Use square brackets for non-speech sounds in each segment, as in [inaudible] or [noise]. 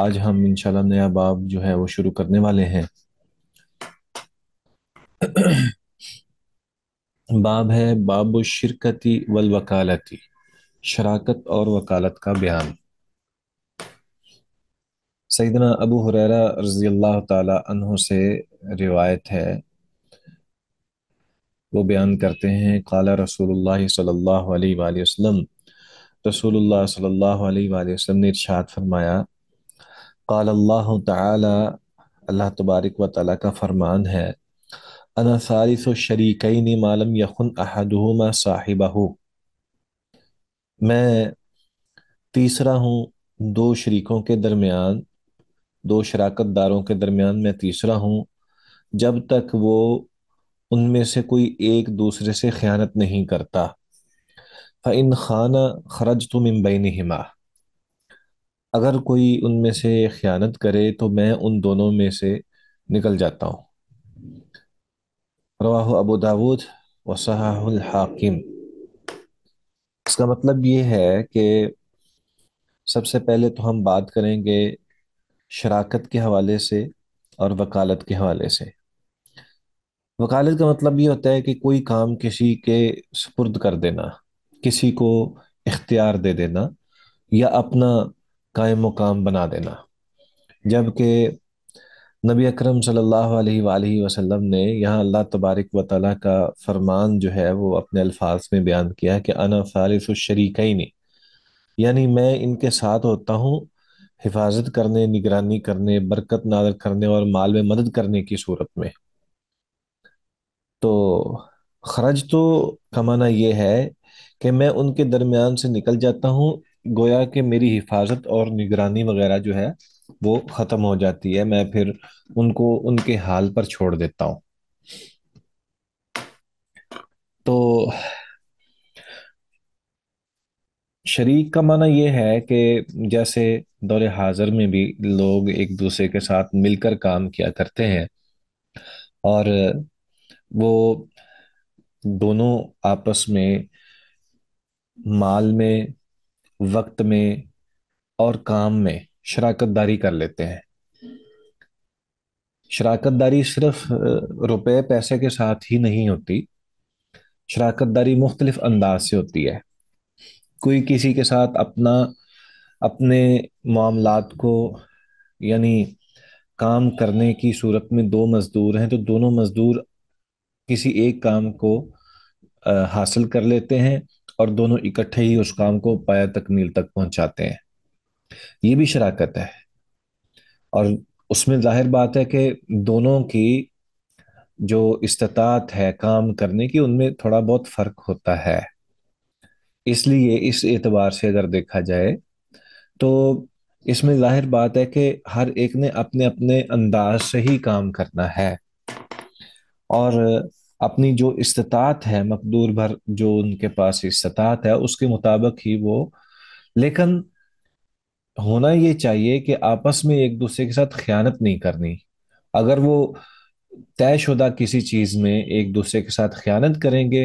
آج ہم انشاءاللہ نیا باب جو ہے وہ شروع کرنے والے ہیں باب ہے باب و شرکتی والوکالتی شراکت اور وکالت کا بیان سیدنا ابو حریرہ رضی اللہ تعالی عنہ سے روایت ہے وہ بیان کرتے ہیں قال رسول اللہ صلی اللہ علیہ وآلہ وسلم رسول اللہ صلی اللہ علیہ وآلہ وسلم نے ارشاد فرمایا قال اللہ تعالی اللہ تبارک و تعالیٰ کا فرمان ہے انا ثالث شریکین ما لم یخن احدہما صاحبہ میں تیسرا ہوں دو شریکوں کے درمیان دو شراکت داروں کے درمیان میں تیسرا ہوں جب تک وہ ان میں سے کوئی ایک دوسرے سے خیانت نہیں کرتا فَإِنْ خَانَ خَرَجْتُ مِنْ بَيْنِهِمَا اگر کوئی ان میں سے خیانت کرے تو میں ان دونوں میں سے نکل جاتا ہوں رواہ داود و صحاح الحاکم اس کا مطلب یہ ہے کہ سب سے پہلے تو ہم بات کریں گے شراکت کے حوالے سے اور وکالت کے حوالے سے وکالت کا مطلب یہ ہوتا ہے کہ کوئی کام کسی کے سپرد کر دینا کسی کو اختیار دے دینا یا اپنا قائم مقام بنا دینا جب کہ نبی اکرم صلی اللہ علیہ وآلہ وسلم نے یہاں اللہ تبارک و تعالیٰ کا فرمان جو ہے وہ اپنے الفاظ میں بیان کیا کہ انا الشریکین یعنی میں ان کے ساتھ ہوتا ہوں حفاظت کرنے نگرانی کرنے برکت نادر کرنے اور مال میں مدد کرنے کی صورت میں تو خرج تو کمانا یہ ہے کہ میں ان کے درمیان سے نکل جاتا ہوں گویا کہ میری حفاظت اور نگرانی وغیرہ جو ہے وہ ختم ہو جاتی ہے میں پھر ان کو ان کے حال پر چھوڑ دیتا ہوں تو شریک کا معنی یہ ہے کہ جیسے دور حاضر میں بھی لوگ ایک دوسرے کے ساتھ مل کر کام کیا کرتے ہیں اور وہ دونوں آپس میں مال میں وقت میں اور کام میں شراکت داری کر لیتے ہیں شراکت داری صرف روپے پیسے کے ساتھ ہی نہیں ہوتی شراکت داری مختلف انداز سے ہوتی ہے کوئی کسی کے ساتھ اپنا اپنے معاملات کو یعنی کام کرنے کی صورت میں دو مزدور ہیں تو دونوں مزدور کسی ایک کام کو حاصل کر لیتے ہیں اور دونوں اکٹھے ہی اس کام کو پایا تکمیل تک پہنچاتے ہیں یہ بھی شراکت ہے ہے ہے اور اس میں ظاہر بات کہ دونوں کی جو استطاعت کام کرنے کی ان میں تھوڑا بہت فرق ہوتا ہے اس لیے اس اعتبار سے اگر دیکھا جائے تو اس میں ظاہر بات ہے کہ ہر ایک نے اپنے اپنے انداز سے ہی کام کرنا ہے اور اپنی جو استطاعت ہے مقدور بھر جو ان کے پاس استطاعت ہے اس کے مطابق ہی وہ لیکن ہونا یہ چاہیے کہ آپس میں ایک دوسرے کے ساتھ خیانت نہیں کرنی اگر وہ طے شدہ کسی چیز میں ایک دوسرے کے ساتھ خیانت کریں گے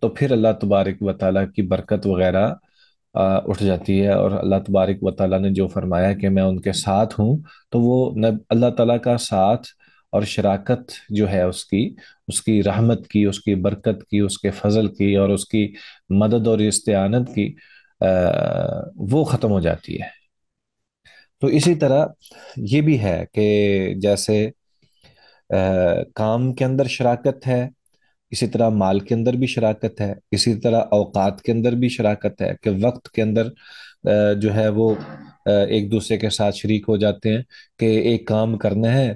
تو پھر اللہ تبارک و تعالیٰ کی برکت وغیرہ اٹھ جاتی ہے اور اللہ تبارک و تعالیٰ نے جو فرمایا کہ میں ان کے ساتھ ہوں تو وہ اللہ تعالیٰ کا ساتھ اور شراکت جو ہے اس کی اس کی رحمت کی اس کی برکت کی اس کے فضل کی اور اس کی مدد اور استعانت کی وہ ختم ہو جاتی ہے تو اسی طرح یہ بھی ہے کہ جیسے کام کے اندر شراکت ہے اسی طرح مال کے اندر بھی شراکت ہے اسی طرح اوقات کے اندر بھی شراکت ہے کہ وقت کے اندر جو ہے وہ ایک دوسرے کے ساتھ شریک ہو جاتے ہیں کہ ایک کام کرنا ہے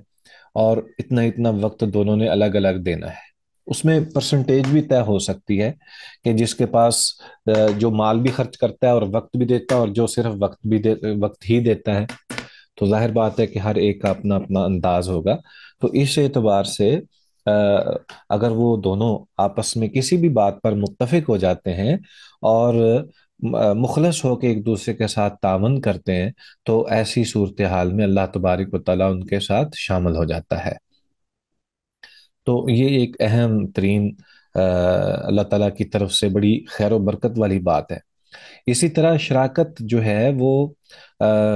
اور اتنا اتنا وقت دونوں نے الگ الگ دینا ہے اس میں پرسنٹیج بھی طے ہو سکتی ہے کہ جس کے پاس جو مال بھی خرچ کرتا ہے اور وقت بھی دیتا ہے اور جو صرف وقت بھی وقت ہی دیتا ہے تو ظاہر بات ہے کہ ہر ایک کا اپنا اپنا انداز ہوگا تو اس اعتبار سے اگر وہ دونوں آپس میں کسی بھی بات پر متفق ہو جاتے ہیں اور مخلص ہو کے ایک دوسرے کے ساتھ تعاون کرتے ہیں تو ایسی صورتحال میں اللہ تبارک و تعالیٰ ان کے ساتھ شامل ہو جاتا ہے تو یہ ایک اہم ترین اللہ تعالیٰ کی طرف سے بڑی خیر و برکت والی بات ہے اسی طرح شراکت جو ہے وہ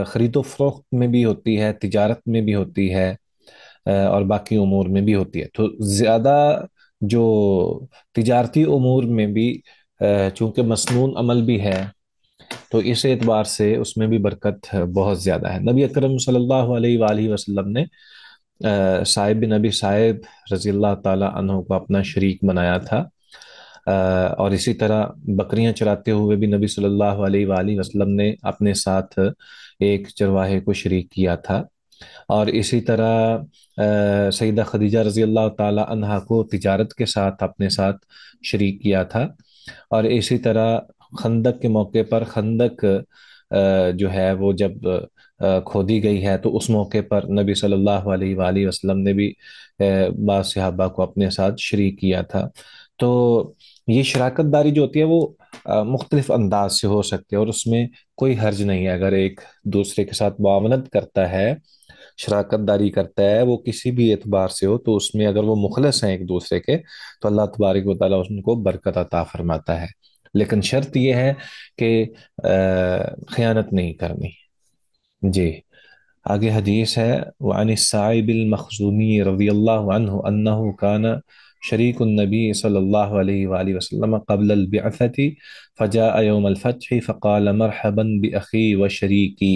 خرید و فروخت میں بھی ہوتی ہے تجارت میں بھی ہوتی ہے اور باقی امور میں بھی ہوتی ہے تو زیادہ جو تجارتی امور میں بھی چونکہ مصنون عمل بھی ہے تو اس اعتبار سے اس میں بھی برکت بہت زیادہ ہے نبی اکرم صلی اللہ علیہ وآلہ وسلم نے صاحب نبی صاحب رضی اللہ تعالیٰ عنہ کو اپنا شریک بنایا تھا اور اسی طرح بکریاں چراتے ہوئے بھی نبی صلی اللہ علیہ وآلہ وسلم نے اپنے ساتھ ایک چرواہے کو شریک کیا تھا اور اسی طرح سیدہ خدیجہ رضی اللہ تعالیٰ عنہ کو تجارت کے ساتھ اپنے ساتھ شریک کیا تھا اور اسی طرح خندق کے موقع پر خندق جو ہے وہ جب کھودی گئی ہے تو اس موقع پر نبی صلی اللہ علیہ وآلہ وسلم نے بھی بعض صحابہ کو اپنے ساتھ شریک کیا تھا تو یہ شراکت داری جو ہوتی ہے وہ مختلف انداز سے ہو سکتی ہے اور اس میں کوئی حرج نہیں ہے اگر ایک دوسرے کے ساتھ معاملت کرتا ہے شراکت داری کرتا ہے وہ کسی بھی اعتبار سے ہو تو اس میں اگر وہ مخلص ہیں ایک دوسرے کے تو اللہ تبارک و تعالیٰ کو برکت عطا فرماتا ہے لیکن شرط یہ ہے کہ خیانت نہیں کرنی جی آگے حدیث ہے وعن المخزومی رضی اللہ عنہ انہو کان شریک النبی صلی اللہ علیہ وآلہ وسلم قبل فجاء یوم الفتح فقال مرحبا بقی و شریکی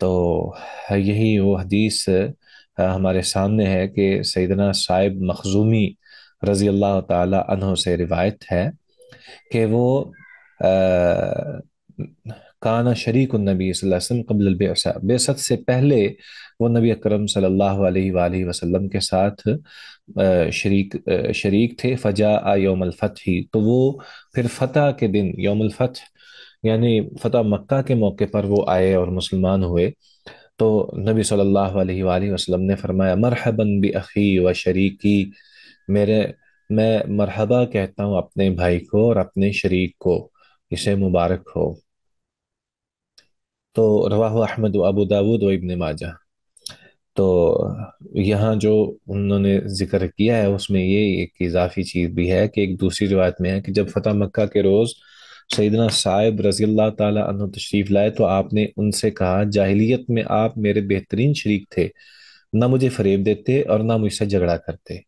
تو یہی وہ حدیث ہمارے سامنے ہے کہ سیدنا صاحب مخزومی رضی اللہ تعالی عنہ سے روایت ہے کہ وہ کانا شریک النبی صلی اللہ علیہ وسلم قبل البعثہ بعثت سے پہلے وہ نبی اکرم صلی اللہ علیہ وآلہ وسلم کے ساتھ شریک شریک تھے فجا یوم الفتح تو وہ پھر فتح کے دن یوم الفتح یعنی فتح مکہ کے موقع پر وہ آئے اور مسلمان ہوئے تو نبی صلی اللہ علیہ وآلہ وسلم نے فرمایا مرحبا بی اخی و شریکی میرے میں مرحبا کہتا ہوں اپنے بھائی کو اور اپنے شریک کو اسے مبارک ہو تو رواہ احمد و ابو داود و ابن ماجہ تو یہاں جو انہوں نے ذکر کیا ہے اس میں یہ ایک اضافی چیز بھی ہے کہ ایک دوسری روایت میں ہے کہ جب فتح مکہ کے روز سیدنا صاحب رضی اللہ تعالیٰ عنہ تشریف لائے تو آپ نے ان سے کہا جاہلیت میں آپ میرے بہترین شریک تھے نہ مجھے فریب دیتے اور نہ مجھ سے جھگڑا کرتے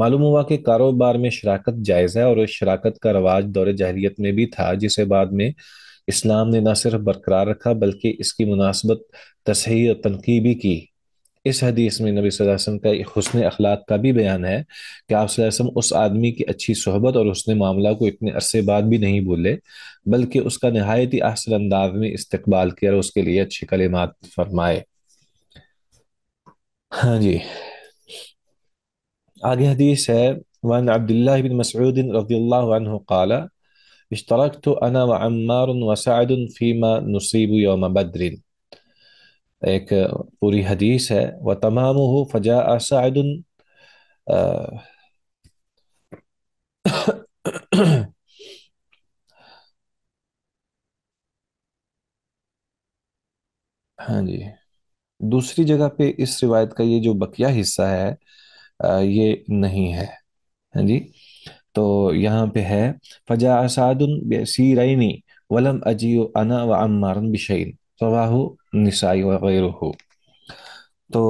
معلوم ہوا کہ کاروبار میں شراکت جائز ہے اور اس شراکت کا رواج دور جاہلیت میں بھی تھا جسے بعد میں اسلام نے نہ صرف برقرار رکھا بلکہ اس کی مناسبت تصحیح اور تنقید بھی کی اس حدیث میں نبی صلی اللہ علیہ وسلم کا حسن اخلاق کا بھی بیان ہے کہ آپ صلی اللہ علیہ وسلم اس آدمی کی اچھی صحبت اور حسن معاملہ کو اتنے عرصے بعد بھی نہیں بولے بلکہ اس کا نہایت ہی احسن انداز میں استقبال کیا اور اس کے لیے اچھے کلمات فرمائے ہاں جی آگے حدیث ہے وعن عبداللہ بن مسعود رضی اللہ عنہ قال اشترکتو انا وعمار وسعد فیما نصیب یوم بدرین ایک پوری حدیث ہے وہ تمام ہو فجا ہاں جی دوسری جگہ پہ اس روایت کا یہ جو بقیہ حصہ ہے یہ نہیں ہے ہاں جی تو یہاں پہ ہے فجا ولم اجیو انا و عمارن بشین رواہ نسائی وغیرہ تو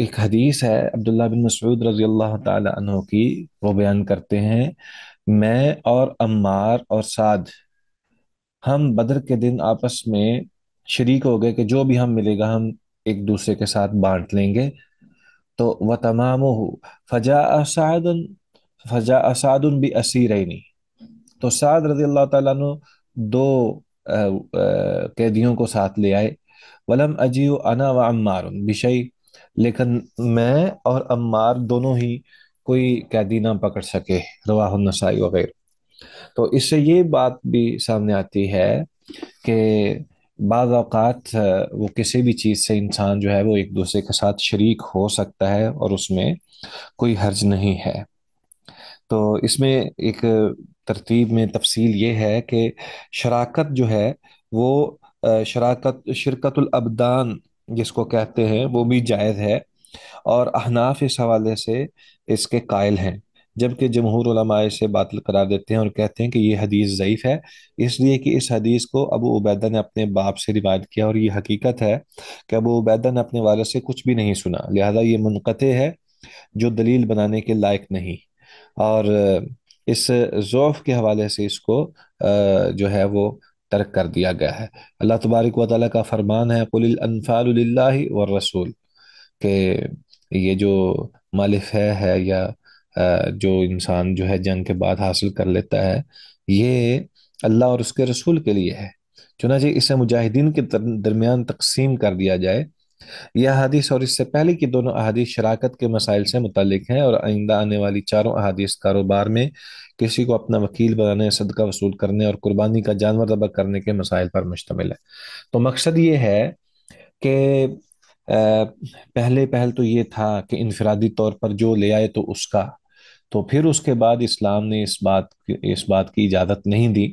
ایک حدیث ہے عبداللہ بن مسعود رضی اللہ تعالی عنہ کی وہ بیان کرتے ہیں میں اور امار اور سعد ہم بدر کے دن آپس میں شریک ہو گئے کہ جو بھی ہم ملے گا ہم ایک دوسرے کے ساتھ بانٹ لیں گے تو وہ تمام ہو فجا اسعد فجا اسعد بھی اسیرینی تو سعد رضی اللہ تعالیٰ عنہ دو قیدیوں کو ساتھ لے آئے ولم اجیو انا و لیکن میں اور دونوں ہی کوئی قیدی نہ پکڑ سکے رواہ النسائی تو اس سے یہ بات بھی سامنے آتی ہے کہ بعض اوقات وہ کسی بھی چیز سے انسان جو ہے وہ ایک دوسرے کے ساتھ شریک ہو سکتا ہے اور اس میں کوئی حرج نہیں ہے تو اس میں ایک ترتیب میں تفصیل یہ ہے کہ شراکت جو ہے وہ شراکت شرکت الابدان جس کو کہتے ہیں وہ بھی جائز ہے اور احناف اس حوالے سے اس کے قائل ہیں جبکہ جمہور علماء سے باطل قرار دیتے ہیں اور کہتے ہیں کہ یہ حدیث ضعیف ہے اس لیے کہ اس حدیث کو ابو عبیدہ نے اپنے باپ سے روایت کیا اور یہ حقیقت ہے کہ ابو عبیدہ نے اپنے والد سے کچھ بھی نہیں سنا لہذا یہ منقطع ہے جو دلیل بنانے کے لائق نہیں اور اس ضعف کے حوالے سے اس کو جو ہے وہ ترک کر دیا گیا ہے اللہ تبارک و تعالیٰ کا فرمان ہے قل الانفال للہ والرسول کہ یہ جو مال فیہ ہے یا جو انسان جو ہے جنگ کے بعد حاصل کر لیتا ہے یہ اللہ اور اس کے رسول کے لیے ہے چنانچہ اسے مجاہدین کے درمیان تقسیم کر دیا جائے یہ احادیث اور اس سے پہلے کی دونوں احادیث شراکت کے مسائل سے متعلق ہیں اور آئندہ آنے والی چاروں احادیث کاروبار میں کسی کو اپنا وکیل بنانے صدقہ وصول کرنے اور قربانی کا جانور ذبح کرنے کے مسائل پر مشتمل ہے تو مقصد یہ ہے کہ پہلے پہل تو یہ تھا کہ انفرادی طور پر جو لے آئے تو اس کا تو پھر اس کے بعد اسلام نے اس بات اس بات کی اجازت نہیں دی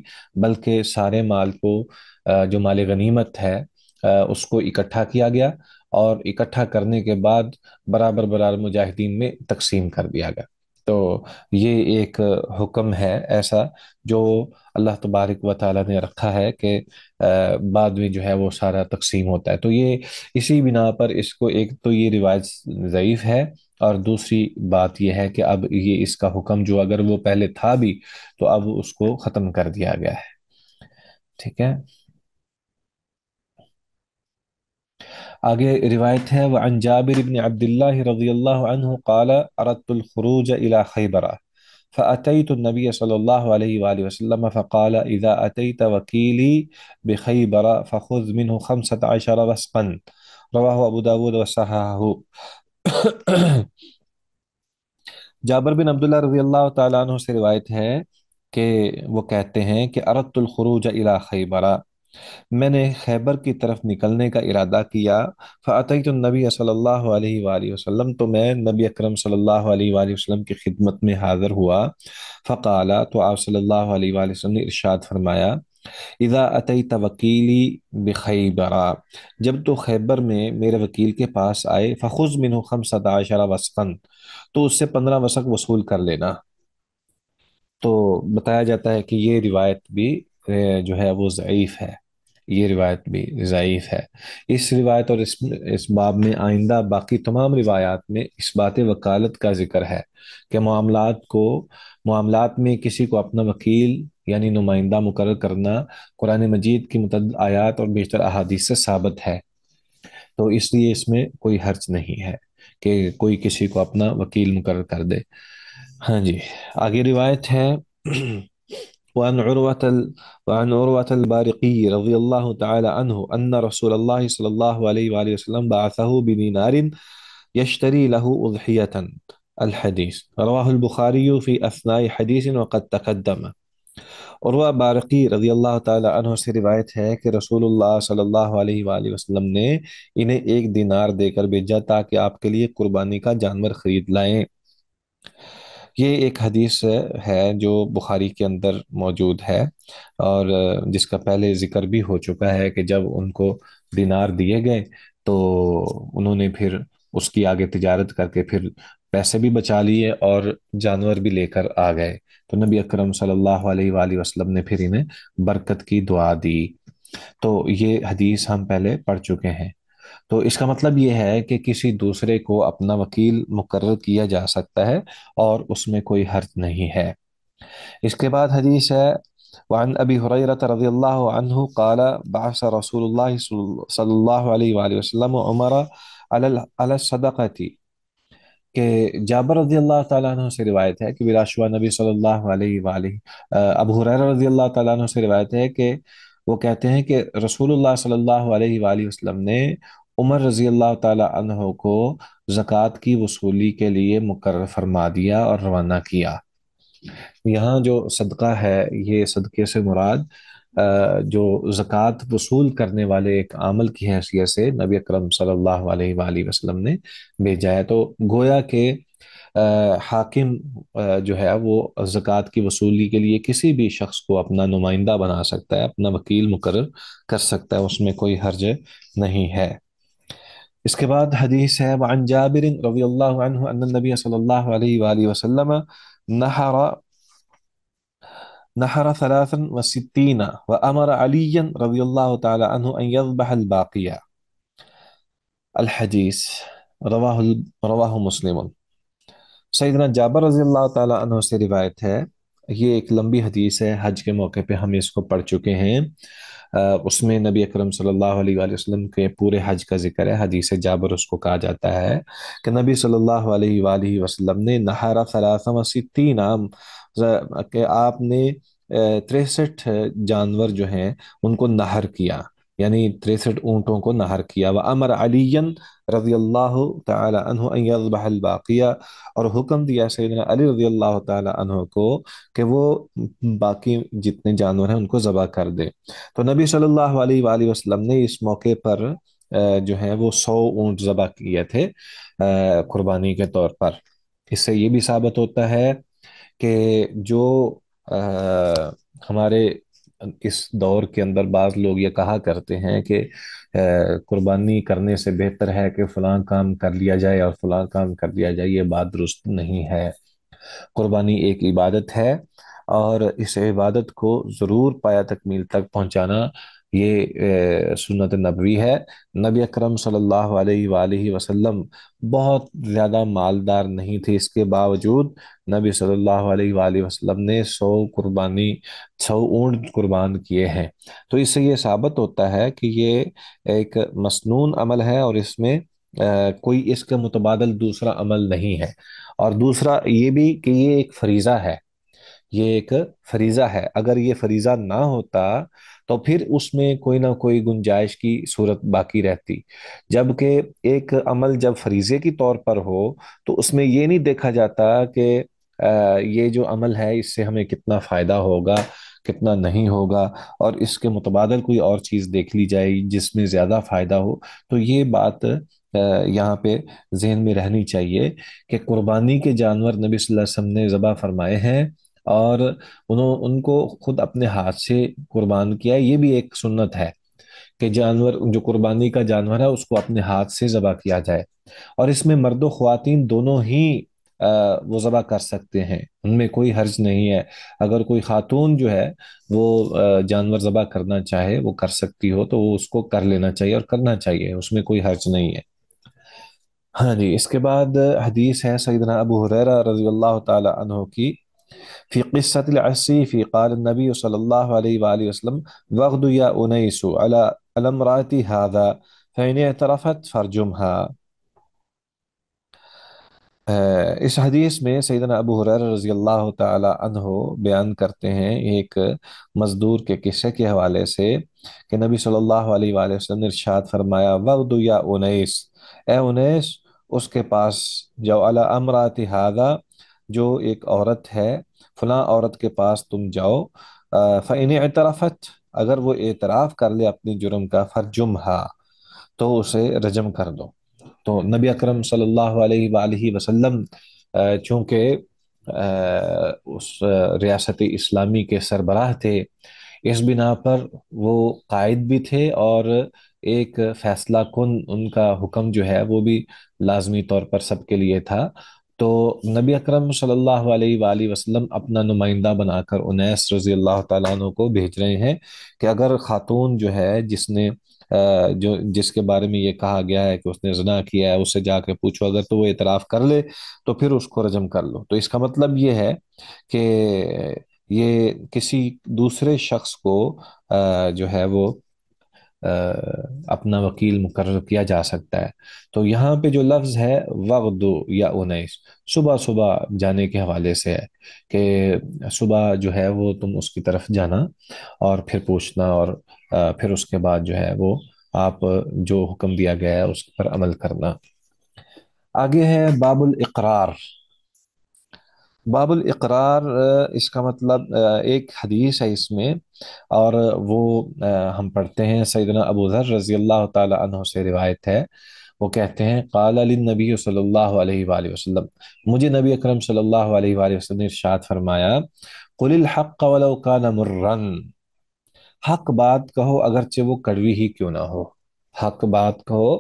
بلکہ سارے مال کو جو مال غنیمت ہے اس کو اکٹھا کیا گیا اور اکٹھا کرنے کے بعد برابر برابر مجاہدین میں تقسیم کر دیا گیا تو یہ ایک حکم ہے ایسا جو اللہ تبارک و تعالیٰ نے رکھا ہے کہ بعد میں جو ہے وہ سارا تقسیم ہوتا ہے تو یہ اسی بنا پر اس کو ایک تو یہ روایت ضعیف ہے اور دوسری بات یہ ہے کہ اب یہ اس کا حکم جو اگر وہ پہلے تھا بھی تو اب اس کو ختم کر دیا گیا ہے ٹھیک ہے آگے روایت ہے وہ انجاب ابن عبد اللہ رضی اللہ عنہ قال ارت الخروج الى خیبرہ فأتيت النبي صلى الله عليه وآله وسلم فقال إذا أتيت وكيلي بخيبر فخذ منه خمسة عشر وسقا رواه أبو داود وصححه [coughs] جابر بن عبداللہ رضی اللہ تعالیٰ عنہ سے روایت ہے کہ وہ کہتے ہیں کہ اردت الخروج الی خیبرہ میں نے خیبر کی طرف نکلنے کا ارادہ کیا فطی تو نبی صلی اللہ علیہ وآلہ وسلم تو میں نبی اکرم صلی اللہ علیہ وآلہ وسلم کی خدمت میں حاضر ہوا فقالا تو آپ صلی اللہ علیہ وآلہ وسلم نے ارشاد فرمایا اذا طوکیلی وکیلی بخیبرا جب تو خیبر میں میرے وکیل کے پاس آئے فخذ منہ حکم عشرہ وسقن تو اس سے پندرہ وسق وصول کر لینا تو بتایا جاتا ہے کہ یہ روایت بھی جو ہے وہ ضعیف ہے یہ روایت بھی ضعیف ہے اس روایت اور اس اس باب میں آئندہ باقی تمام روایات میں اس بات وکالت کا ذکر ہے کہ معاملات کو معاملات میں کسی کو اپنا وکیل یعنی نمائندہ مقرر کرنا قرآن مجید کی متعدد آیات اور بیشتر احادیث سے ثابت ہے تو اس لیے اس میں کوئی حرچ نہیں ہے کہ کوئی کسی کو اپنا وکیل مقرر کر دے ہاں جی آگے روایت ہے وعن عروة ال... وعن عروة البارقي رضي الله تعالى عنه أن رسول الله صلى الله عليه وآله وسلم بعثه بدينار يشتري له أضحية الحديث رواه البخاري في أثناء حديث وقد تقدم عروة بارقی رضی اللہ تعالی عنہ سے روایت ہے کہ رسول اللہ صلی اللہ علیہ وآلہ وسلم نے انہیں ایک دینار دے کر بھیجا تاکہ آپ کے لیے قربانی کا جانور خرید لائیں یہ ایک حدیث ہے جو بخاری کے اندر موجود ہے اور جس کا پہلے ذکر بھی ہو چکا ہے کہ جب ان کو دینار دیے گئے تو انہوں نے پھر اس کی آگے تجارت کر کے پھر پیسے بھی بچا لیے اور جانور بھی لے کر آ گئے تو نبی اکرم صلی اللہ علیہ وآلہ وسلم نے پھر انہیں برکت کی دعا دی تو یہ حدیث ہم پہلے پڑھ چکے ہیں تو اس کا مطلب یہ ہے کہ کسی دوسرے کو اپنا وکیل مقرر کیا جا سکتا ہے اور اس میں کوئی حرج نہیں ہے اس کے بعد حدیث ہے وعن ابی حریرہ رضی اللہ عنہ قال بعث رسول اللہ صلی اللہ علیہ وآلہ وسلم عمر علی الصدقتی کہ جابر رضی اللہ تعالیٰ عنہ سے روایت ہے کہ براشوا نبی صلی اللہ علیہ وآلہ ابو حریر رضی اللہ تعالیٰ عنہ سے روایت ہے کہ وہ کہتے ہیں کہ رسول اللہ صلی اللہ علیہ وآلہ وسلم نے عمر رضی اللہ تعالی عنہ کو زکوٰۃ کی وصولی کے لیے مقرر فرما دیا اور روانہ کیا یہاں جو صدقہ ہے یہ صدقے سے مراد جو زکوٰۃ وصول کرنے والے ایک عمل کی حیثیت سے نبی اکرم صلی اللہ علیہ وآلہ وسلم نے بھیجا ہے تو گویا کے حاکم جو ہے وہ زکوٰۃ کی وصولی کے لیے کسی بھی شخص کو اپنا نمائندہ بنا سکتا ہے اپنا وکیل مقرر کر سکتا ہے اس میں کوئی حرج نہیں ہے اس کے بعد حدیث ہے وعن جابر رضی اللہ عنہ ان النبی صلی اللہ علیہ وآلہ وسلم نحر نحر ثلاثا و ستین و امر علی رضی اللہ تعالی عنہ ان یذبح الباقیہ الحدیث رواہ, رواہ مسلم سیدنا جابر رضی اللہ تعالی عنہ سے روایت ہے یہ ایک لمبی حدیث ہے حج کے موقع پہ ہم اس کو پڑھ چکے ہیں اس میں نبی اکرم صلی اللہ علیہ وآلہ وسلم کے پورے حج کا ذکر ہے حدیث جابر اس کو کہا جاتا ہے کہ نبی صلی اللہ علیہ وآلہ وسلم نے نہارا عام کہ آپ نے تریسٹھ جانور جو ہیں ان کو نہر کیا یعنی تریسٹھ اونٹوں کو نہر کیا وہ امر علی رضی اللہ تعالی عنہ ان یذبح الباقیہ اور حکم دیا سیدنا علی رضی اللہ تعالی عنہ کو کہ وہ باقی جتنے جانور ہیں ان کو ذبح کر دے تو نبی صلی اللہ علیہ وآلہ وسلم نے اس موقع پر جو ہے وہ سو اونٹ ذبح کیے تھے قربانی کے طور پر اس سے یہ بھی ثابت ہوتا ہے کہ جو ہمارے اس دور کے اندر بعض لوگ یہ کہا کرتے ہیں کہ قربانی کرنے سے بہتر ہے کہ فلاں کام کر لیا جائے اور فلاں کام کر لیا جائے یہ بات درست نہیں ہے قربانی ایک عبادت ہے اور اس عبادت کو ضرور پایا تکمیل تک پہنچانا یہ سنت نبوی ہے نبی اکرم صلی اللہ علیہ وآلہ وسلم بہت زیادہ مالدار نہیں تھے اس کے باوجود نبی صلی اللہ علیہ وآلہ وسلم نے سو قربانی سو اونٹ قربان کیے ہیں تو اس سے یہ ثابت ہوتا ہے کہ یہ ایک مسنون عمل ہے اور اس میں کوئی اس کے متبادل دوسرا عمل نہیں ہے اور دوسرا یہ بھی کہ یہ ایک فریضہ ہے یہ ایک فریضہ ہے اگر یہ فریضہ نہ ہوتا تو پھر اس میں کوئی نہ کوئی گنجائش کی صورت باقی رہتی جبکہ ایک عمل جب فریضے کی طور پر ہو تو اس میں یہ نہیں دیکھا جاتا کہ یہ جو عمل ہے اس سے ہمیں کتنا فائدہ ہوگا کتنا نہیں ہوگا اور اس کے متبادل کوئی اور چیز دیکھ لی جائے جس میں زیادہ فائدہ ہو تو یہ بات یہاں پہ ذہن میں رہنی چاہیے کہ قربانی کے جانور نبی صلی اللہ علیہ وسلم نے ذبح فرمائے ہیں اور انہوں ان کو خود اپنے ہاتھ سے قربان کیا یہ بھی ایک سنت ہے کہ جانور جو قربانی کا جانور ہے اس کو اپنے ہاتھ سے ذبح کیا جائے اور اس میں مرد و خواتین دونوں ہی وہ ذبح کر سکتے ہیں ان میں کوئی حرج نہیں ہے اگر کوئی خاتون جو ہے وہ جانور ذبح کرنا چاہے وہ کر سکتی ہو تو وہ اس کو کر لینا چاہیے اور کرنا چاہیے اس میں کوئی حرج نہیں ہے ہاں جی اس کے بعد حدیث ہے سیدنا ابو حریرہ رضی اللہ تعالی عنہ کی فی قصة العسی فی قال النبی صلی اللہ علیہ وآلہ وسلم وغد یا انیس علی علم راتی هذا فین اعترفت فرجمها اس حدیث میں سیدنا ابو حریر رضی اللہ تعالی عنہ بیان کرتے ہیں ایک مزدور کے قصے کے حوالے سے کہ نبی صلی اللہ علیہ وآلہ وسلم نے ارشاد فرمایا وغد یا انیس اے انیس اس کے پاس جو علی امراتی هذا جو ایک عورت ہے فلاں عورت کے پاس تم جاؤ اعترافت اگر وہ اعتراف کر لے اپنے جرم کا تو اسے رجم کر دو تو نبی اکرم صلی اللہ علیہ وآلہ وسلم چونکہ اس ریاست اسلامی کے سربراہ تھے اس بنا پر وہ قائد بھی تھے اور ایک فیصلہ کن ان کا حکم جو ہے وہ بھی لازمی طور پر سب کے لیے تھا تو نبی اکرم صلی اللہ علیہ وآلہ وسلم اپنا نمائندہ بنا کر انیس رضی اللہ تعالیٰ عنہ کو بھیج رہے ہیں کہ اگر خاتون جو ہے جس نے جو جس کے بارے میں یہ کہا گیا ہے کہ اس نے زنا کیا ہے اس سے جا کے پوچھو اگر تو وہ اعتراف کر لے تو پھر اس کو رجم کر لو تو اس کا مطلب یہ ہے کہ یہ کسی دوسرے شخص کو جو ہے وہ اپنا وکیل مقرر کیا جا سکتا ہے تو یہاں پہ جو لفظ ہے وقت یا انیس صبح صبح جانے کے حوالے سے ہے کہ صبح جو ہے وہ تم اس کی طرف جانا اور پھر پوچھنا اور پھر اس کے بعد جو ہے وہ آپ جو حکم دیا گیا ہے اس پر عمل کرنا آگے ہے باب الاقرار باب الاقرار اس کا مطلب ایک حدیث ہے اس میں اور وہ ہم پڑھتے ہیں سیدنا ابو ذر رضی اللہ تعالی عنہ سے روایت ہے وہ کہتے ہیں قال صلی اللہ علیہ وآلہ وسلم مجھے نبی اکرم صلی اللہ علیہ وآلہ وسلم نے ارشاد فرمایا قل الحق ولو كان مرا حق بات کہو اگرچہ وہ کڑوی ہی کیوں نہ ہو حق بات کہو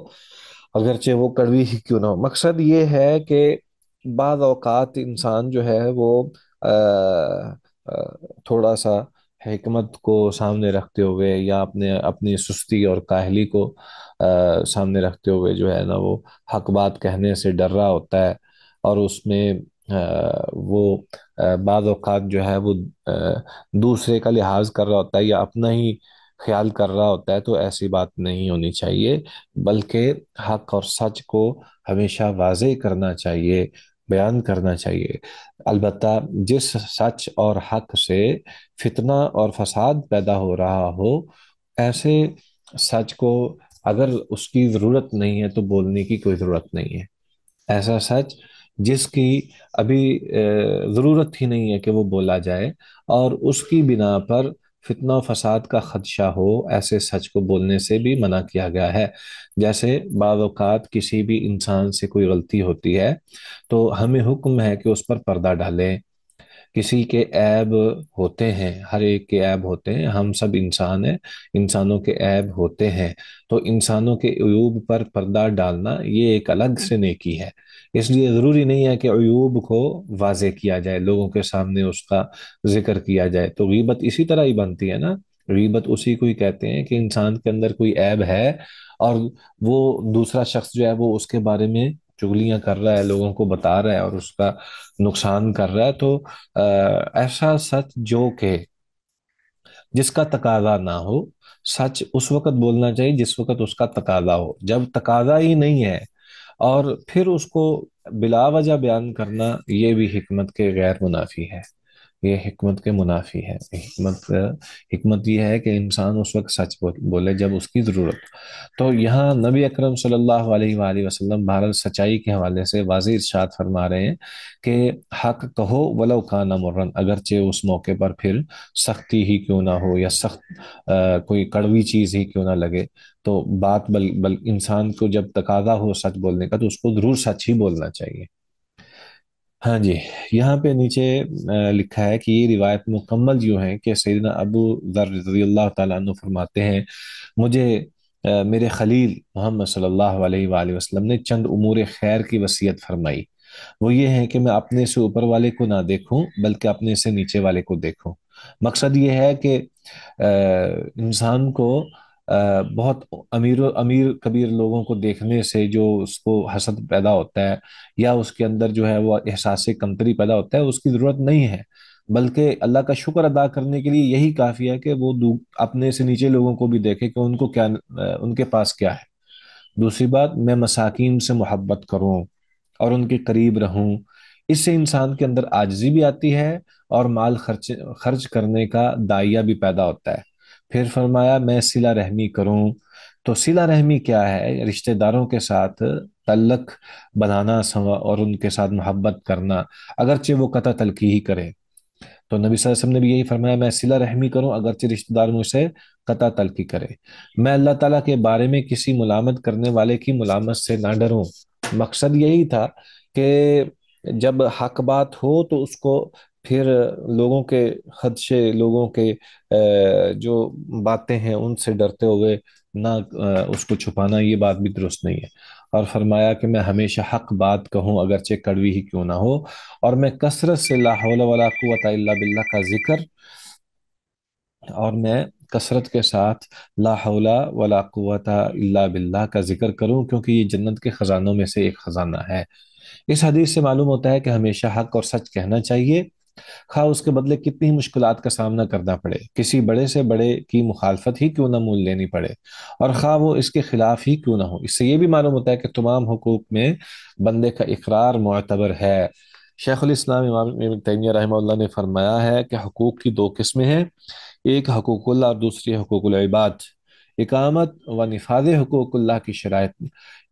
اگرچہ وہ کڑوی ہی کیوں نہ ہو مقصد یہ ہے کہ بعض اوقات انسان جو ہے وہ تھوڑا سا حکمت کو سامنے رکھتے ہوئے یا اپنے اپنی سستی اور کاہلی کو سامنے رکھتے ہوئے جو ہے نا وہ حق بات کہنے سے ڈر رہا ہوتا ہے اور اس میں وہ بعض اوقات جو ہے وہ دوسرے کا لحاظ کر رہا ہوتا ہے یا اپنا ہی خیال کر رہا ہوتا ہے تو ایسی بات نہیں ہونی چاہیے بلکہ حق اور سچ کو ہمیشہ واضح کرنا چاہیے بیان کرنا چاہیے البتہ جس سچ اور حق سے فتنہ اور فساد پیدا ہو رہا ہو ایسے سچ کو اگر اس کی ضرورت نہیں ہے تو بولنے کی کوئی ضرورت نہیں ہے ایسا سچ جس کی ابھی ضرورت ہی نہیں ہے کہ وہ بولا جائے اور اس کی بنا پر فتن و فساد کا خدشہ ہو ایسے سچ کو بولنے سے بھی منع کیا گیا ہے جیسے بعض اوقات کسی بھی انسان سے کوئی غلطی ہوتی ہے تو ہمیں حکم ہے کہ اس پر پردہ ڈالیں کسی کے عیب ہوتے ہیں ہر ایک کے عیب ہوتے ہیں ہم سب انسان ہیں انسانوں کے عیب ہوتے ہیں تو انسانوں کے عیوب پر پردہ ڈالنا یہ ایک الگ سے نیکی ہے اس لیے ضروری نہیں ہے کہ عیوب کو واضح کیا جائے لوگوں کے سامنے اس کا ذکر کیا جائے تو غیبت اسی طرح ہی بنتی ہے نا غیبت اسی کو ہی کہتے ہیں کہ انسان کے اندر کوئی عیب ہے اور وہ دوسرا شخص جو ہے وہ اس کے بارے میں چگلیاں کر رہا ہے لوگوں کو بتا رہا ہے اور اس کا نقصان کر رہا ہے تو ایسا سچ جو کہ جس کا تقاضا نہ ہو سچ اس وقت بولنا چاہیے جس وقت اس کا تقاضا ہو جب تقاضا ہی نہیں ہے اور پھر اس کو بلا وجہ بیان کرنا یہ بھی حکمت کے غیر منافی ہے یہ حکمت کے منافی ہے حکمت حکمت یہ ہے کہ انسان اس وقت سچ بولے جب اس کی ضرورت تو یہاں نبی اکرم صلی اللہ علیہ وآلہ وسلم بھارت سچائی کے حوالے سے واضح ارشاد فرما رہے ہیں کہ حق کہو ولو کانا مرن اگرچہ اس موقع پر پھر سختی ہی کیوں نہ ہو یا سخت کوئی کڑوی چیز ہی کیوں نہ لگے تو بات بل بل انسان کو جب تقاضا ہو سچ بولنے کا تو اس کو ضرور سچ ہی بولنا چاہیے ہاں جی یہاں پہ نیچے لکھا ہے کہ یہ روایت مکمل جو ہے کہ سیدنا ابو ذر رضی اللہ تعالیٰ عنہ فرماتے ہیں مجھے میرے خلیل محمد صلی اللہ علیہ وآلہ وسلم نے چند امور خیر کی وصیت فرمائی وہ یہ ہے کہ میں اپنے سے اوپر والے کو نہ دیکھوں بلکہ اپنے سے نیچے والے کو دیکھوں مقصد یہ ہے کہ انسان کو بہت امیر و امیر کبیر لوگوں کو دیکھنے سے جو اس کو حسد پیدا ہوتا ہے یا اس کے اندر جو ہے وہ احساس کمتری پیدا ہوتا ہے اس کی ضرورت نہیں ہے بلکہ اللہ کا شکر ادا کرنے کے لیے یہی کافی ہے کہ وہ اپنے سے نیچے لوگوں کو بھی دیکھے کہ ان کو کیا ان کے پاس کیا ہے دوسری بات میں مساکین سے محبت کروں اور ان کے قریب رہوں اس سے انسان کے اندر آجزی بھی آتی ہے اور مال خرچ خرچ کرنے کا دائیا بھی پیدا ہوتا ہے پھر فرمایا میں سلا رحمی کروں تو سلا رحمی کیا ہے رشتہ داروں کے ساتھ تلق بنانا اور ان کے ساتھ محبت کرنا اگرچہ وہ قطع تلقی ہی کرے تو نبی صلی اللہ علیہ وسلم نے بھی یہی فرمایا میں سلا رحمی کروں اگرچہ رشتہ دار مجھ سے قطع تلقی کرے میں اللہ تعالیٰ کے بارے میں کسی ملامت کرنے والے کی ملامت سے نہ ڈروں مقصد یہی تھا کہ جب حق بات ہو تو اس کو پھر لوگوں کے خدشے لوگوں کے جو باتیں ہیں ان سے ڈرتے ہوئے نہ اس کو چھپانا یہ بات بھی درست نہیں ہے اور فرمایا کہ میں ہمیشہ حق بات کہوں اگرچہ کڑوی ہی کیوں نہ ہو اور میں کثرت سے لا حول ولا قوت الا باللہ کا ذکر اور میں کثرت کے ساتھ لا حول ولا قوت الا باللہ کا ذکر کروں کیونکہ یہ جنت کے خزانوں میں سے ایک خزانہ ہے اس حدیث سے معلوم ہوتا ہے کہ ہمیشہ حق اور سچ کہنا چاہیے خواہ اس کے بدلے کتنی مشکلات کا سامنا کرنا پڑے کسی بڑے سے بڑے کی مخالفت ہی کیوں نہ مول لینی پڑے اور خواہ وہ اس کے خلاف ہی کیوں نہ ہو اس سے یہ بھی معلوم ہوتا ہے کہ تمام حقوق میں بندے کا اقرار معتبر ہے شیخ الاسلام تیمیہ رحمہ اللہ نے فرمایا ہے کہ حقوق کی دو قسمیں ہیں ایک حقوق اللہ اور دوسری حقوق العباد اقامت و نفاذ حقوق اللہ کی شرائط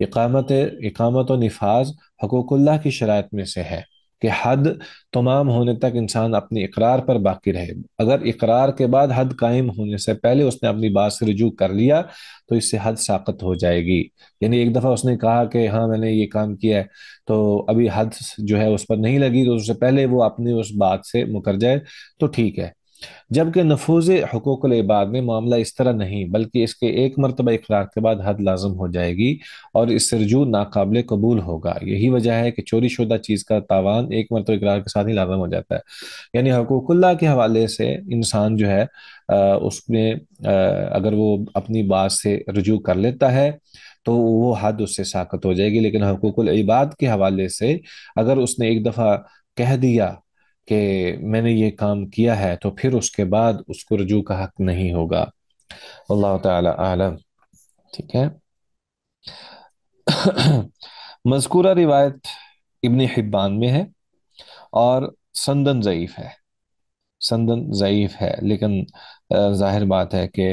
اقامت اقامت و نفاذ حقوق اللہ کی شرائط میں سے ہے کہ حد تمام ہونے تک انسان اپنی اقرار پر باقی رہے اگر اقرار کے بعد حد قائم ہونے سے پہلے اس نے اپنی بات سے رجوع کر لیا تو اس سے حد ساقت ہو جائے گی یعنی ایک دفعہ اس نے کہا کہ ہاں میں نے یہ کام کیا ہے تو ابھی حد جو ہے اس پر نہیں لگی تو اس سے پہلے وہ اپنی اس بات سے مکر جائے تو ٹھیک ہے جبکہ نفوذ حقوق العباد میں معاملہ اس طرح نہیں بلکہ اس کے ایک مرتبہ اقرار کے بعد حد لازم ہو جائے گی اور اس سے رجوع ناقابل قبول ہوگا یہی وجہ ہے کہ چوری شدہ چیز کا تاوان ایک مرتبہ اقرار کے ساتھ ہی لازم ہو جاتا ہے یعنی حقوق اللہ کے حوالے سے انسان جو ہے اس میں اگر وہ اپنی بات سے رجوع کر لیتا ہے تو وہ حد اس سے ساقت ہو جائے گی لیکن حقوق العباد کے حوالے سے اگر اس نے ایک دفعہ کہہ دیا کہ میں نے یہ کام کیا ہے تو پھر اس کے بعد اس کو رجوع کا حق نہیں ہوگا اللہ تعالی عالم ٹھیک ہے مذکورہ روایت ابن حبان میں ہے اور سندن ضعیف ہے سندن ضعیف ہے لیکن ظاہر بات ہے کہ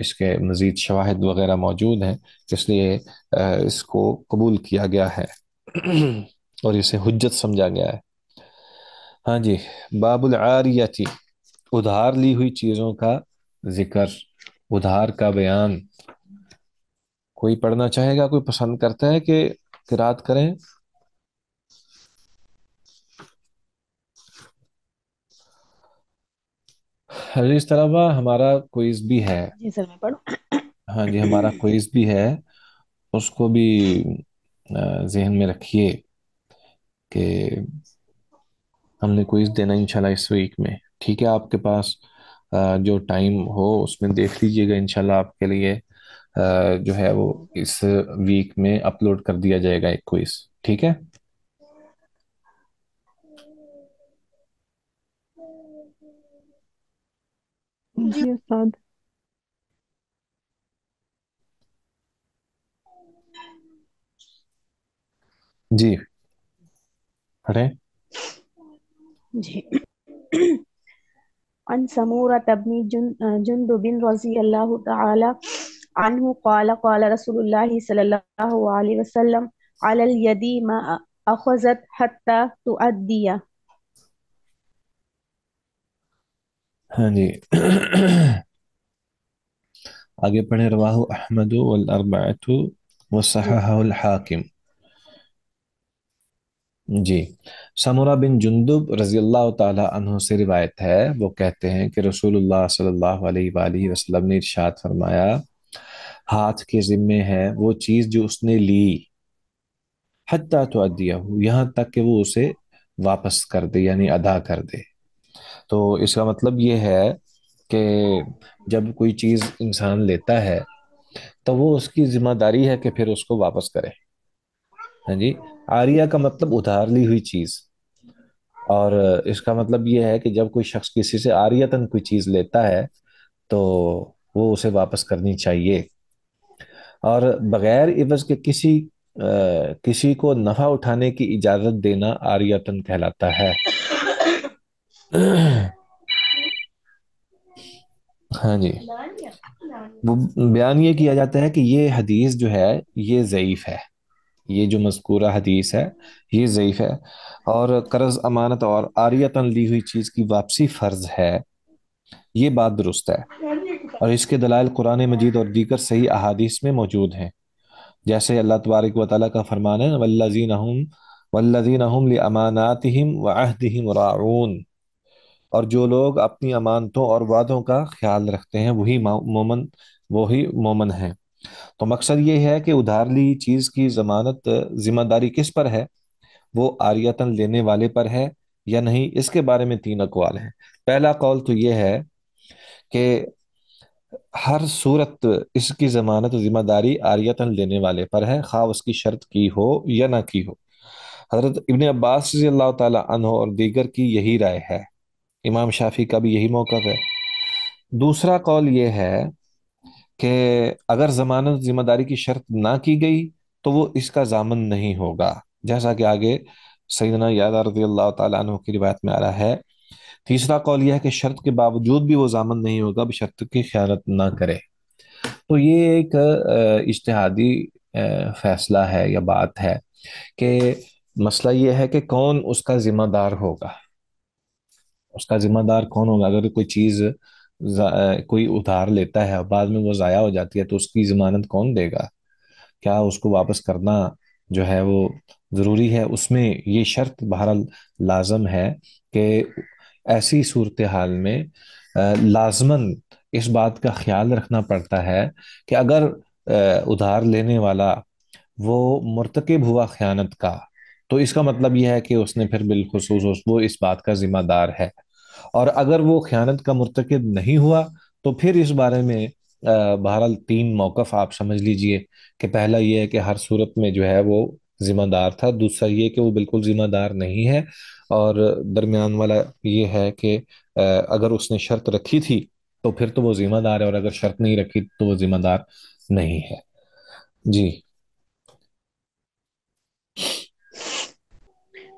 اس کے مزید شواہد وغیرہ موجود ہیں اس لیے اس کو قبول کیا گیا ہے اور اسے حجت سمجھا گیا ہے ہاں جی باب العاریتی ادھار لی ہوئی چیزوں کا ذکر ادھار کا بیان کوئی پڑھنا چاہے گا کوئی پسند کرتا ہے کہ کریں اس طلبہ ہمارا کوئز بھی ہے جی ہاں جی ہمارا کوئز بھی ہے اس کو بھی ذہن میں رکھیے کہ ہم نے کوئز دینا ان شاء اللہ اس ویک میں ٹھیک ہے آپ کے پاس جو ٹائم ہو اس میں دیکھ لیجیے گا ان شاء اللہ آپ کے لیے جو ہے وہ اس ویک میں اپلوڈ کر دیا جائے گا ایک کوئز ٹھیک ہے جی ارے جی عن سمورة بن بن رضي الله تعالى عنه قال قال رسول الله صلى الله عليه وسلم على اليد ما أخذت حتى تؤدي ہاں جی آگے پڑھیں رواہ احمد والاربعہ وصححہ الحاکم جی سمورا بن جندب رضی اللہ تعالیٰ عنہ سے روایت ہے وہ کہتے ہیں کہ رسول اللہ صلی اللہ علیہ وآلہ وسلم نے ارشاد فرمایا ہاتھ کے ذمے ہے وہ چیز جو اس نے لی حتیٰ تو ہو یہاں تک کہ وہ اسے واپس کر دے یعنی ادا کر دے تو اس کا مطلب یہ ہے کہ جب کوئی چیز انسان لیتا ہے تو وہ اس کی ذمہ داری ہے کہ پھر اس کو واپس کرے ہاں جی آریہ کا مطلب ادھار لی ہوئی چیز اور اس کا مطلب یہ ہے کہ جب کوئی شخص کسی سے آریتن کوئی چیز لیتا ہے تو وہ اسے واپس کرنی چاہیے اور بغیر عوض کے کسی کسی کو نفع اٹھانے کی اجازت دینا آریتن کہلاتا ہے ہاں جی وہ بیان یہ کیا جاتا ہے کہ یہ حدیث جو ہے یہ ضعیف ہے یہ جو مذکورہ حدیث ہے یہ ضعیف ہے اور قرض امانت اور آریتن لی ہوئی چیز کی واپسی فرض ہے یہ بات درست ہے اور اس کے دلائل قرآن مجید اور دیگر صحیح احادیث میں موجود ہیں جیسے اللہ تبارک و تعالیٰ کا فرمان ہے اور جو لوگ اپنی امانتوں اور وعدوں کا خیال رکھتے ہیں وہی وہی مومن ہیں تو مقصد یہ ہے کہ ادھار لی چیز کی ضمانت ذمہ داری کس پر ہے وہ آریتن لینے والے پر ہے یا نہیں اس کے بارے میں تین اقوال ہیں پہلا قول تو یہ ہے کہ ہر صورت اس کی ضمانت ذمہ داری آریتن لینے والے پر ہے خواہ اس کی شرط کی ہو یا نہ کی ہو حضرت ابن عباس رضی اللہ تعالیٰ عنہ اور دیگر کی یہی رائے ہے امام شافی کا بھی یہی موقف ہے دوسرا قول یہ ہے کہ اگر ضمانت ذمہ داری کی شرط نہ کی گئی تو وہ اس کا ضامن نہیں ہوگا جیسا کہ آگے سیدنا رضی اللہ تعالیٰ عنہ کی روایت میں آ رہا ہے تیسرا قول یہ ہے کہ شرط کے باوجود بھی وہ ضامن نہیں ہوگا شرط کی خیانت نہ کرے تو یہ ایک اجتہادی فیصلہ ہے یا بات ہے کہ مسئلہ یہ ہے کہ کون اس کا ذمہ دار ہوگا اس کا ذمہ دار کون ہوگا اگر کوئی چیز کوئی ادھار لیتا ہے بعد میں وہ ضائع ہو جاتی ہے تو اس کی ضمانت کون دے گا کیا اس کو واپس کرنا جو ہے وہ ضروری ہے اس میں یہ شرط بہرحال لازم ہے کہ ایسی صورتحال میں لازماً اس بات کا خیال رکھنا پڑتا ہے کہ اگر ادھار لینے والا وہ مرتکب ہوا خیانت کا تو اس کا مطلب یہ ہے کہ اس نے پھر بالخصوص وہ اس بات کا ذمہ دار ہے اور اگر وہ خیانت کا مرتکب نہیں ہوا تو پھر اس بارے میں بہرحال تین موقف آپ سمجھ لیجئے کہ پہلا یہ ہے کہ ہر صورت میں جو ہے وہ ذمہ دار تھا دوسرا یہ کہ وہ بالکل ذمہ دار نہیں ہے اور درمیان والا یہ ہے کہ اگر اس نے شرط رکھی تھی تو پھر تو وہ ذمہ دار ہے اور اگر شرط نہیں رکھی تو وہ ذمہ دار نہیں ہے جی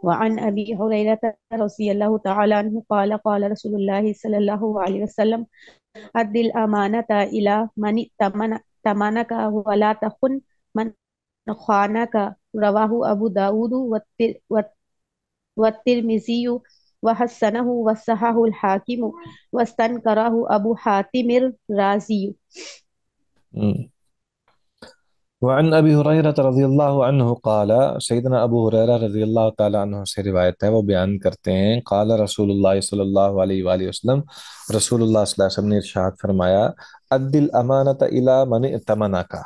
وعن أبي هريرة رضي الله تعالى عنه قال قال رسول الله صلى الله عليه وسلم أدي الأمانة إلى من تمنك ولا تخن من خانك رواه أبو داود والترمذي وحسنه وصححه الحاكم واستنكره أبو حاتم الرازي وعن ابی حریرہ رضی اللہ عنہ قال سیدنا ابو حریرہ رضی اللہ تعالی عنہ سے روایت ہے وہ بیان کرتے ہیں قال رسول اللہ صلی اللہ علیہ وآلہ وسلم رسول اللہ صلی اللہ علیہ وسلم نے ارشاد فرمایا ادل امانت الى من تمنا کا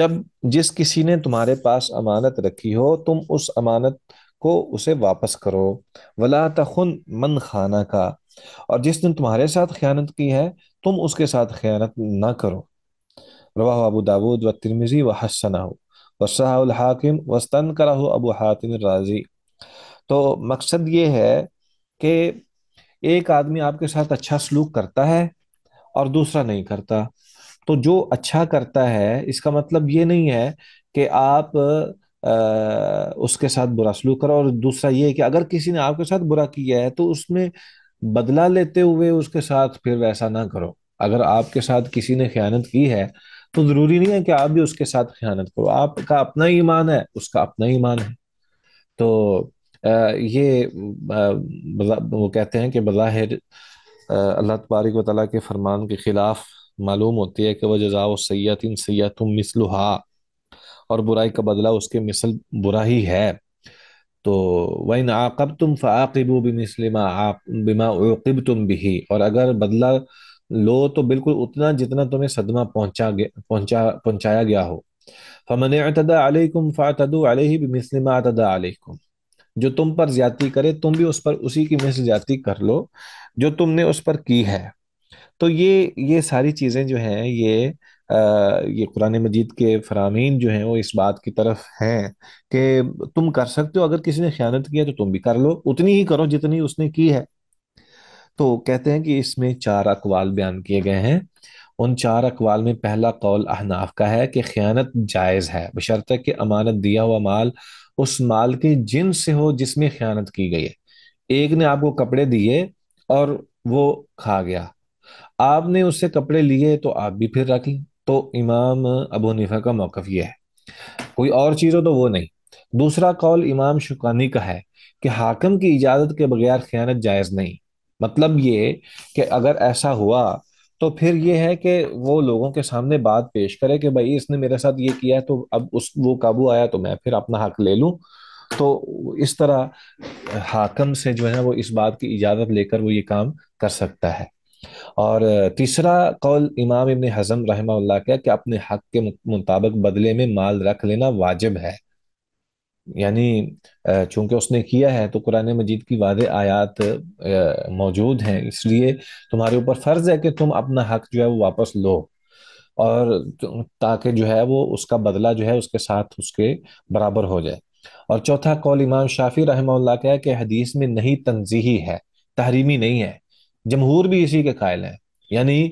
جب جس کسی نے تمہارے پاس امانت رکھی ہو تم اس امانت کو اسے واپس کرو ولا تخن من خانہ کا اور جس نے تمہارے ساتھ خیانت کی ہے تم اس کے ساتھ خیانت نہ کرو روا داود و حسن وسطن تو مقصد یہ ہے کہ ایک آدمی آپ کے ساتھ اچھا سلوک کرتا ہے اور دوسرا نہیں کرتا تو جو اچھا کرتا ہے اس کا مطلب یہ نہیں ہے کہ آپ اس کے ساتھ برا سلوک کرو اور دوسرا یہ کہ اگر کسی نے آپ کے ساتھ برا کیا ہے تو اس میں بدلہ لیتے ہوئے اس کے ساتھ پھر ویسا نہ کرو اگر آپ کے ساتھ کسی نے خیانت کی ہے تو ضروری نہیں ہے کہ آپ بھی اس کے ساتھ خیانت کرو آپ کا اپنا ایمان ہے اس کا اپنا ایمان ہے تو یہ وہ کہتے ہیں کہ بظاہر اللہ تبارک و تعالیٰ کے فرمان کے خلاف معلوم ہوتی ہے کہ وہ جزا و سیات ان تم مسلحا اور برائی کا بدلہ اس کے مثل برا ہی ہے تو بِمِثْلِ مَا تم بھی اور اگر بدلہ لو تو بالکل اتنا جتنا تمہیں صدمہ پہنچا گیا پہنچا پہنچایا گیا ہو فمن فاعتدوا بمثل ما علیکم جو تم پر زیادتی کرے تم بھی اس پر اسی کی مثل زیادتی کر لو جو تم نے اس پر کی ہے تو یہ یہ ساری چیزیں جو ہیں یہ یہ قرآن مجید کے فرامین جو ہیں وہ اس بات کی طرف ہیں کہ تم کر سکتے ہو اگر کسی نے خیانت کیا تو تم بھی کر لو اتنی ہی کرو جتنی اس نے کی ہے تو کہتے ہیں کہ اس میں چار اقوال بیان کیے گئے ہیں ان چار اقوال میں پہلا قول احناف کا ہے کہ خیانت جائز ہے بشرطہ کہ امانت دیا ہوا مال اس مال کے جن سے ہو جس میں خیانت کی گئی ہے ایک نے آپ کو کپڑے دیے اور وہ کھا گیا آپ نے اس سے کپڑے لیے تو آپ بھی پھر رکھ لیں تو امام ابو نفا کا موقف یہ ہے کوئی اور چیز ہو تو وہ نہیں دوسرا قول امام شکانی کا ہے کہ حاکم کی اجازت کے بغیر خیانت جائز نہیں مطلب یہ کہ اگر ایسا ہوا تو پھر یہ ہے کہ وہ لوگوں کے سامنے بات پیش کرے کہ بھائی اس نے میرے ساتھ یہ کیا تو اب اس وہ قابو آیا تو میں پھر اپنا حق لے لوں تو اس طرح حاکم سے جو ہے وہ اس بات کی اجازت لے کر وہ یہ کام کر سکتا ہے اور تیسرا قول امام ابن حزم رحمہ اللہ کیا کہ اپنے حق کے مطابق بدلے میں مال رکھ لینا واجب ہے یعنی چونکہ اس نے کیا ہے تو قرآن مجید کی واضح آیات موجود ہیں اس لیے تمہارے اوپر فرض ہے کہ تم اپنا حق جو ہے وہ واپس لو اور تاکہ جو ہے وہ اس کا بدلہ جو ہے اس کے ساتھ اس کے برابر ہو جائے اور چوتھا قول امام شافی رحمہ اللہ کا کہ حدیث میں نہیں تنظیحی ہے تحریمی نہیں ہے جمہور بھی اسی کے قائل ہیں یعنی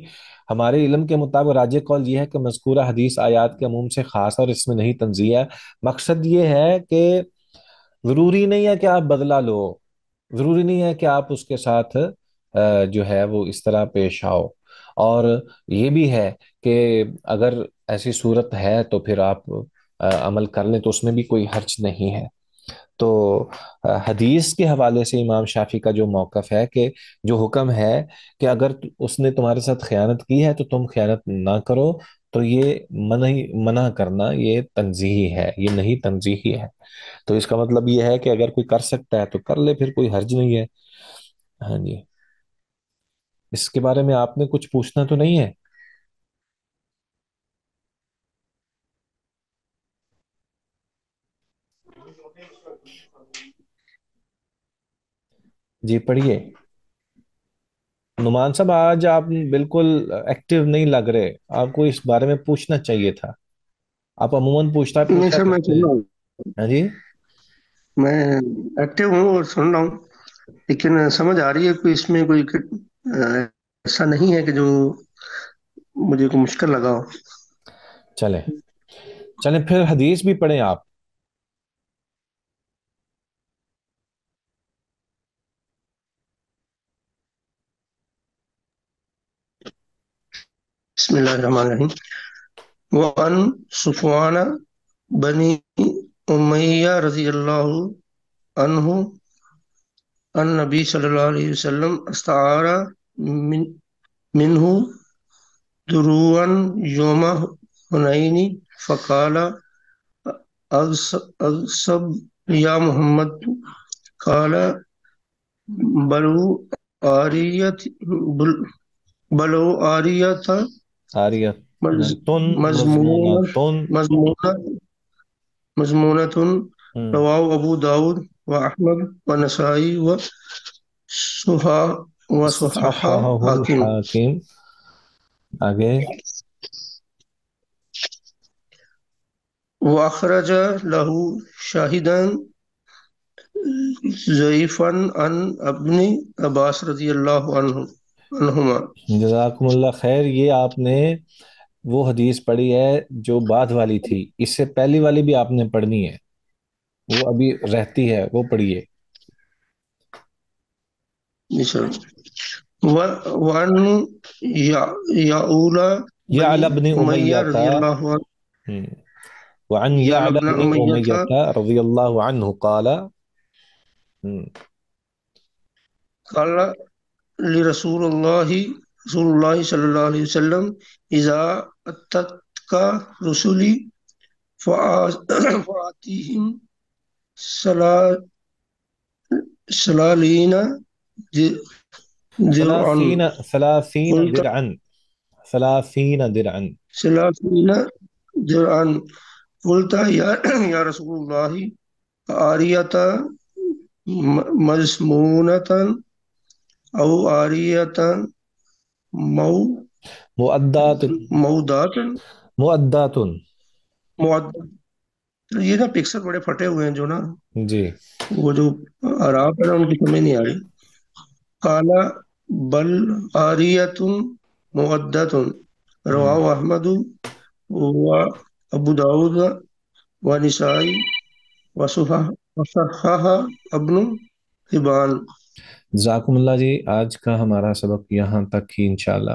ہمارے علم کے مطابق راج کال یہ ہے کہ مذکورہ حدیث آیات کے عموم سے خاص اور اس میں نہیں تنظیم ہے مقصد یہ ہے کہ ضروری نہیں ہے کہ آپ بدلا لو ضروری نہیں ہے کہ آپ اس کے ساتھ جو ہے وہ اس طرح پیش آؤ اور یہ بھی ہے کہ اگر ایسی صورت ہے تو پھر آپ عمل کر لیں تو اس میں بھی کوئی حرچ نہیں ہے تو حدیث کے حوالے سے امام شافی کا جو موقف ہے کہ جو حکم ہے کہ اگر اس نے تمہارے ساتھ خیانت کی ہے تو تم خیانت نہ کرو تو یہ منع منع کرنا یہ تنظیحی ہے یہ نہیں تنظیحی ہے تو اس کا مطلب یہ ہے کہ اگر کوئی کر سکتا ہے تو کر لے پھر کوئی حرج نہیں ہے ہاں جی اس کے بارے میں آپ نے کچھ پوچھنا تو نہیں ہے جی پڑھیے نعمان صاحب آج آپ بالکل ایکٹیو نہیں لگ رہے آپ کو اس بارے میں پوچھنا چاہیے تھا آپ عموماً پوچھتا میں ہوں ہاں جی ایکٹیو اور سن رہا ہوں لیکن سمجھ آ رہی ہے کہ اس میں کوئی ایسا نہیں ہے کہ جو مجھے کوئی مشکل لگا ہو چلے چلے پھر حدیث بھی پڑھیں آپ بسم الله الرحمن الرحيم وعن صفوان بن أمية رضي الله عنه أن النبي صلى الله عليه وسلم استعار من منه دروعا يوم هنين فقال أغصب يا محمد قال بلو آرية بلو آرية صارية يعني مزمونة مزمونة مذمومة رواه أبو داود وأحمد والنسائي حاكم الحاكم أجي وأخرج له شاهدا ضعيفا عن ابن عباس رضي الله عنه جزاکم اللہ خیر یہ آپ نے وہ حدیث پڑھی ہے جو بعد والی تھی اس سے پہلی والی بھی آپ نے پڑھنی ہے وہ ابھی رہتی ہے وہ پڑھیے وعن یا رضی اللہ عنہ قال قال لرسول الله رسول الله صلى الله عليه وسلم إذا أتتك رسلي [coughs] فآتيهم سلالين ثلاثين ثلاثين درعا ثلاثين درعا ثلاثين درعا قلت يا [coughs] يا رسول الله آرية مسمونة او آریتن مو مودات مودات مودات یہ نا پکسر بڑے پھٹے ہوئے ہیں جو نا جی وہ جو عراب ہے نا ان کی سمجھ نہیں آ کالا بل آریتن مودتن رواہ احمد و ابو داود و نسائی و وصحہ ابن حبان جزاکم اللہ جی آج کا ہمارا سبق یہاں تک ہی انشاءاللہ